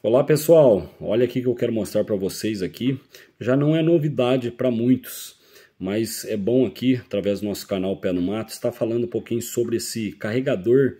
Olá pessoal, olha aqui que eu quero mostrar para vocês aqui. Já não é novidade para muitos, mas é bom aqui, através do nosso canal Pé no Mato, estar falando um pouquinho sobre esse carregador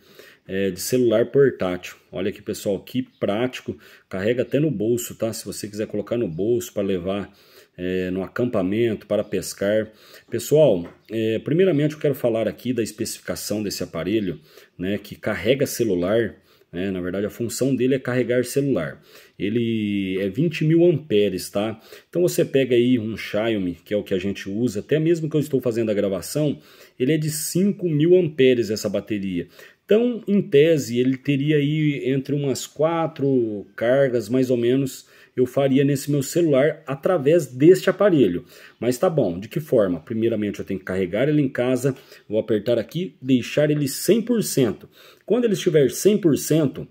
é, de celular portátil. Olha aqui pessoal, que prático, carrega até no bolso, tá? Se você quiser colocar no bolso para levar é, no acampamento, para pescar. Pessoal, é, primeiramente eu quero falar aqui da especificação desse aparelho, né, que carrega celular, né? Na verdade, a função dele é carregar celular. Ele é 20 mil amperes, tá? Então você pega aí um Xiaomi, que é o que a gente usa, até mesmo que eu estou fazendo a gravação, ele é de 5 mil amperes essa bateria. Então, em tese, ele teria aí entre umas quatro cargas, mais ou menos, eu faria nesse meu celular através deste aparelho. Mas tá bom, de que forma? Primeiramente eu tenho que carregar ele em casa, vou apertar aqui, deixar ele 100%. Quando ele estiver 100%,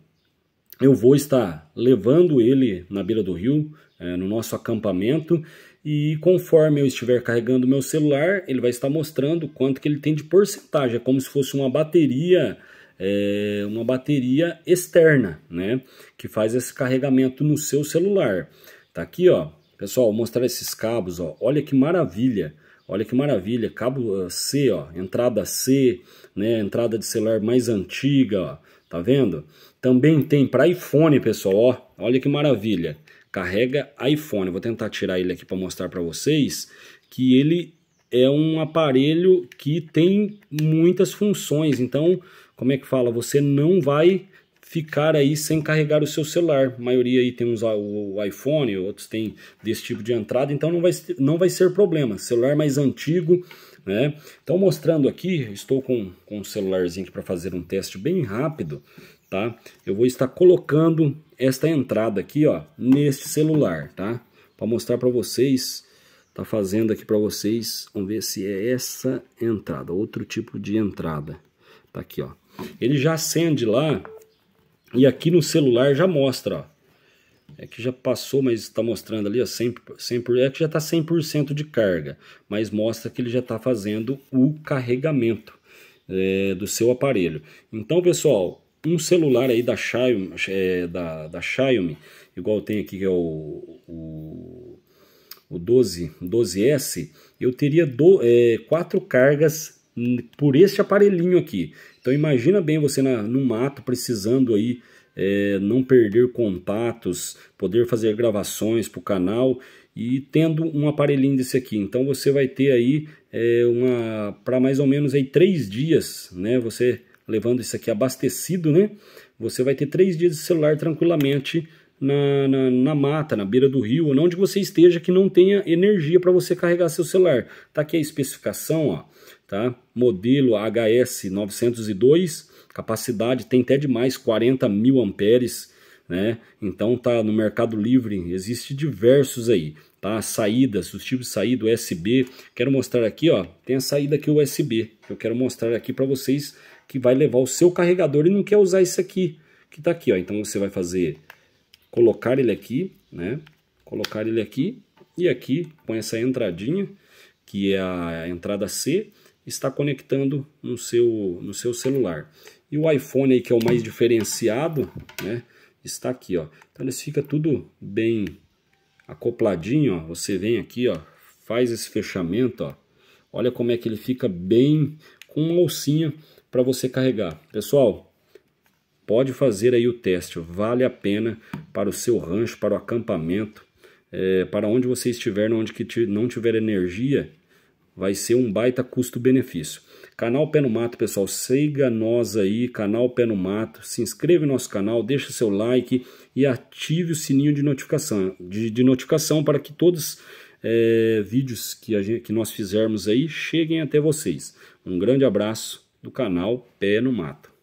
eu vou estar levando ele na beira do rio, é, no nosso acampamento, e conforme eu estiver carregando meu celular, ele vai estar mostrando quanto que ele tem de porcentagem, é como se fosse uma bateria é, uma bateria externa, né? Que faz esse carregamento no seu celular. Tá aqui, ó. Pessoal, vou mostrar esses cabos, ó. Olha que maravilha. Olha que maravilha, cabo eh, C, ó, entrada C, né, entrada de celular mais antiga, ó, tá vendo? Também tem para iPhone, pessoal, ó, olha que maravilha, carrega iPhone. Vou tentar tirar ele aqui para mostrar para vocês que ele é um aparelho que tem muitas funções. Então, como é que fala? Você não vai ficar aí sem carregar o seu celular. A maioria aí tem ah, o iPhone, outros tem desse tipo de entrada, então não vai, não vai ser problema. Celular mais antigo, né? Então, mostrando aqui, estou com, com um celularzinho aqui para fazer um teste bem rápido, tá? Eu vou estar colocando esta entrada aqui, ó, neste celular, tá? Para mostrar para vocês tá fazendo aqui para vocês. Vamos ver se é essa entrada, outro tipo de entrada. Tá aqui, ó. Ele já acende lá e aqui no celular já mostra, ó. É que já passou, mas está mostrando ali, ó, 100, 100, é que já está 100% de carga, mas mostra que ele já está fazendo o carregamento é, do seu aparelho. Então, pessoal, um celular aí da Xiaomi, é, da, da Xiaomi igual tem aqui que é o, o o 12, 12S, eu teria do, é, quatro cargas por este aparelhinho aqui. Então imagina bem você na, no mato precisando aí é, não perder contatos, poder fazer gravações para o canal e tendo um aparelhinho desse aqui. Então você vai ter aí é, uma para mais ou menos aí três dias, né? Você levando isso aqui abastecido, né? Você vai ter três dias de celular tranquilamente na, na, na, mata, na beira do rio, onde você esteja que não tenha energia para você carregar seu celular. Tá aqui a especificação, ó, tá? Modelo HS 902, capacidade tem até de mais 40 mil amperes, né? Então tá no Mercado Livre, existe diversos aí, tá? Saídas, os tipos de saída USB. Quero mostrar aqui, ó, tem a saída aqui USB. Eu quero mostrar aqui para vocês que vai levar o seu carregador e não quer usar isso aqui que tá aqui, ó. Então você vai fazer colocar ele aqui, né? Colocar ele aqui e aqui com essa entradinha, que é a entrada C, está conectando no seu, no seu celular. E o iPhone aí, que é o mais diferenciado, né? Está aqui, ó. Então ele fica tudo bem acopladinho, ó. Você vem aqui, ó, faz esse fechamento, ó. Olha como é que ele fica bem com uma alcinha para você carregar. Pessoal, pode fazer aí o teste, vale a pena para o seu rancho, para o acampamento, é, para onde você estiver, onde que não tiver energia, vai ser um baita custo-benefício. Canal Pé no Mato, pessoal, siga nós aí, canal Pé no Mato, se inscreva no nosso canal, deixa seu like e ative o sininho de notificação, de, de notificação para que todos é, vídeos que, gente, que nós fizermos aí cheguem até vocês. Um grande abraço do canal Pé no Mato.